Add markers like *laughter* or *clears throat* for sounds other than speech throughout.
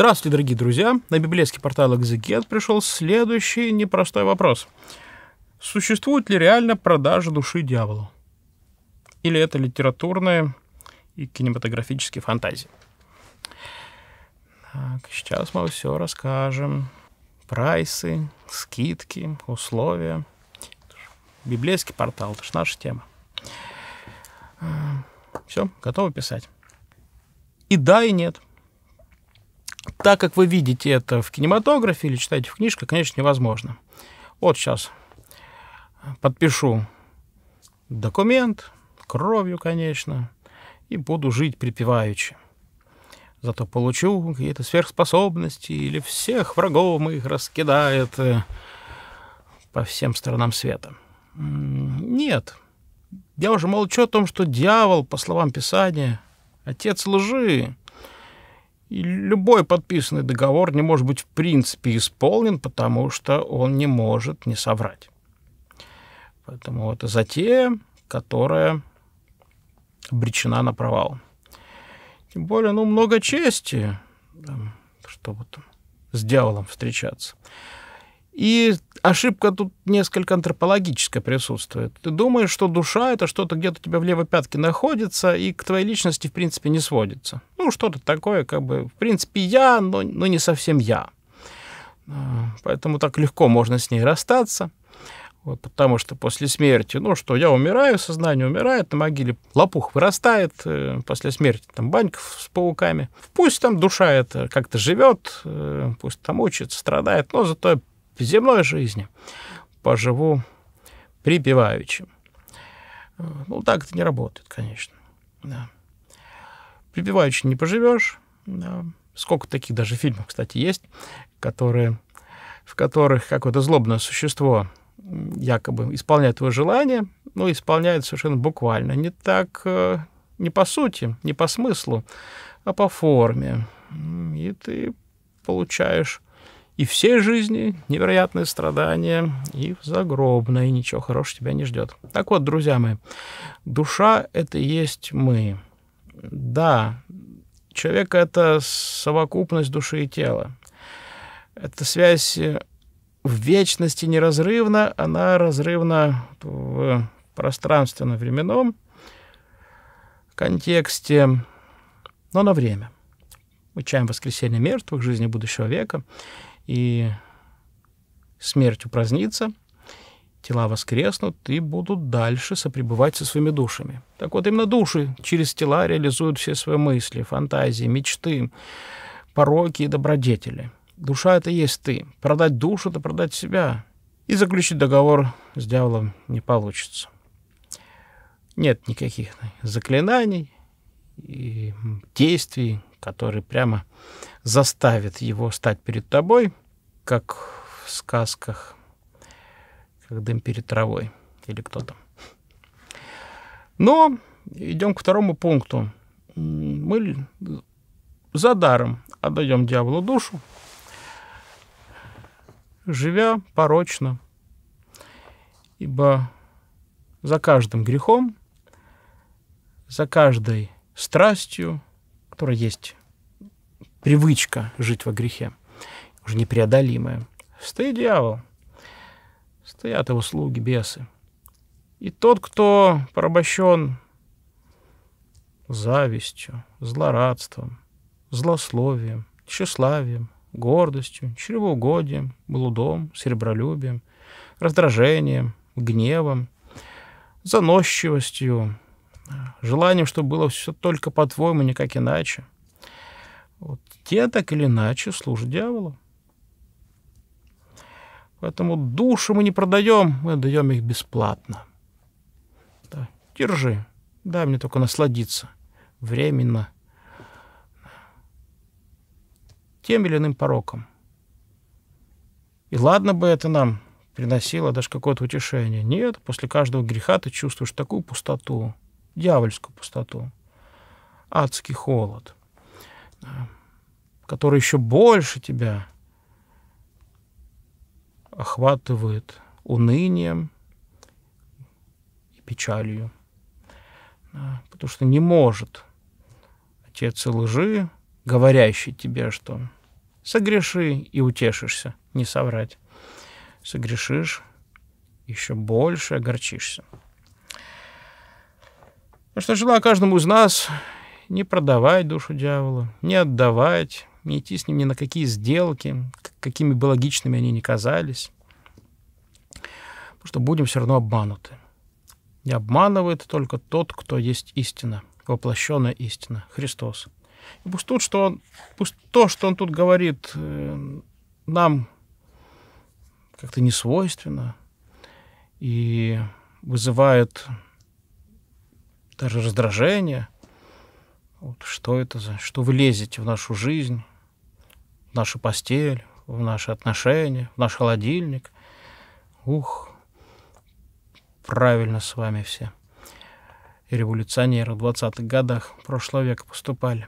Здравствуйте, дорогие друзья! На библейский портал Exeget пришел следующий непростой вопрос. Существует ли реально продажа души дьяволу? Или это литературная и кинематографические фантазии? Так, сейчас мы все расскажем. Прайсы, скидки, условия. Библейский портал, это же наша тема. Все, готовы писать. И да, и нет – так как вы видите это в кинематографе или читаете в книжках, конечно, невозможно. Вот сейчас подпишу документ, кровью, конечно, и буду жить припеваючи. Зато получу какие-то сверхспособности или всех врагов моих раскидает э, по всем сторонам света. Нет. Я уже молчу о том, что дьявол, по словам Писания, отец лжи, и любой подписанный договор не может быть в принципе исполнен, потому что он не может не соврать. Поэтому это затея, которая обречена на провал. Тем более, ну, много чести, да, что вот с дьяволом встречаться. И ошибка тут несколько антропологическая присутствует. Ты думаешь, что душа — это что-то где-то у тебя в левой пятке находится и к твоей личности, в принципе, не сводится. Ну, что-то такое, как бы, в принципе, я, но, но не совсем я. А, поэтому так легко можно с ней расстаться. Вот, потому что после смерти, ну что, я умираю, сознание умирает, на могиле лопух вырастает, э, после смерти там банька с пауками. Пусть там душа это как-то живет, э, пусть там учится, страдает, но зато в земной жизни поживу припеваючи. Э, ну, так это не работает, конечно. Да. Припеваючи не поживешь. Да. Сколько таких даже фильмов, кстати, есть, которые, в которых какое-то злобное существо якобы исполняет твое желание, но исполняет совершенно буквально. Не так, э, не по сути, не по смыслу, а по форме. И ты получаешь и всей жизни невероятные страдания, и в загробной ничего хорошего тебя не ждет. Так вот, друзья мои, душа — это и есть мы. Да, человек — это совокупность души и тела. Эта связь в вечности неразрывна, она разрывна в пространственно-временном контексте, но на время. Мы чаем воскресенье мертвых, жизни будущего века и смерть упразднится, тела воскреснут и будут дальше сопребывать со своими душами. Так вот, именно души через тела реализуют все свои мысли, фантазии, мечты, пороки и добродетели. Душа — это есть ты. Продать душу — это продать себя. И заключить договор с дьяволом не получится. Нет никаких заклинаний и действий, который прямо заставит его стать перед тобой, как в сказках, как дым перед травой или кто там. Но идем к второму пункту. Мы за даром отдаем дьяволу душу, живя порочно, ибо за каждым грехом, за каждой страстью, которой есть привычка жить во грехе, уже непреодолимая, стоит дьявол, стоят его слуги, бесы. И тот, кто порабощен завистью, злорадством, злословием, тщеславием, гордостью, чревоугодием, блудом, серебролюбием, раздражением, гневом, заносчивостью, желанием, чтобы было все только по-твоему, никак иначе. Вот. Те так или иначе служат дьяволу. Поэтому души мы не продаем, мы даем их бесплатно. Да. Держи, дай мне только насладиться временно тем или иным пороком. И ладно бы это нам приносило даже какое-то утешение. Нет, после каждого греха ты чувствуешь такую пустоту, дьявольскую пустоту, адский холод, э, который еще больше тебя охватывает унынием и печалью. Э, потому что не может отец и лжи, говорящий тебе, что согреши и утешишься, не соврать. Согрешишь, еще больше огорчишься что желаю каждому из нас не продавать душу дьяволу, не отдавать, не идти с ним ни на какие сделки, какими бы логичными они ни казались. Потому что будем все равно обмануты. Не обманывает только тот, кто есть истина, воплощенная истина, Христос. И пусть, тут, что он, пусть то, что он тут говорит, э, нам как-то не свойственно и вызывает даже раздражение. Вот что это за... Что вы лезете в нашу жизнь, в нашу постель, в наши отношения, в наш холодильник. Ух, правильно с вами все. И революционеры в 20-х годах прошлого века поступали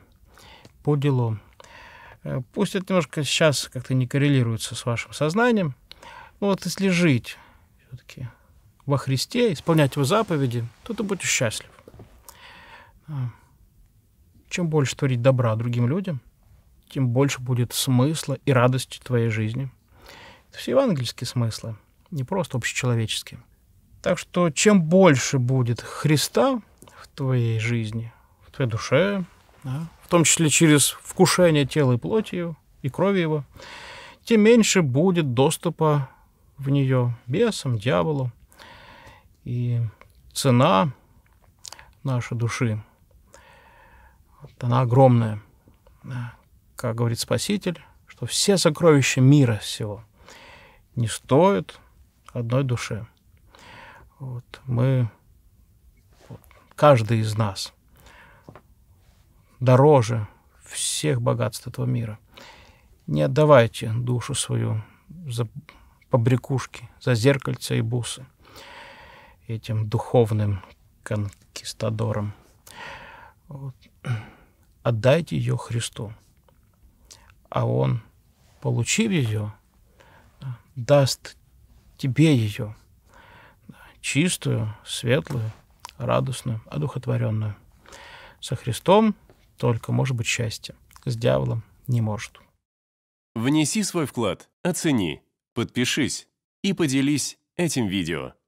по делам. Э, пусть это немножко сейчас как-то не коррелируется с вашим сознанием, но вот если жить все-таки во Христе, исполнять Его заповеди, то ты будешь счастлив. А. Чем больше творить добра другим людям, тем больше будет смысла и радости твоей жизни. Это все евангельские смыслы, не просто общечеловеческие. Так что чем больше будет Христа в твоей жизни, в твоей душе, да, в том числе через вкушение тела и плоти его, и крови его, тем меньше будет доступа в нее бесам, дьяволу. И цена нашей души вот она огромная. Как говорит Спаситель, что все сокровища мира всего не стоят одной душе. Вот мы, каждый из нас, дороже всех богатств этого мира. Не отдавайте душу свою за побрякушки, за зеркальца и бусы этим духовным конкистадорам. Вот. *clears throat* Отдайте ее Христу. А Он, получив ее, э, даст тебе ее, чистую, светлую, радостную, одухотворенную. Со Христом только может быть счастье, с дьяволом не может. Внеси свой вклад, оцени, подпишись и поделись этим видео.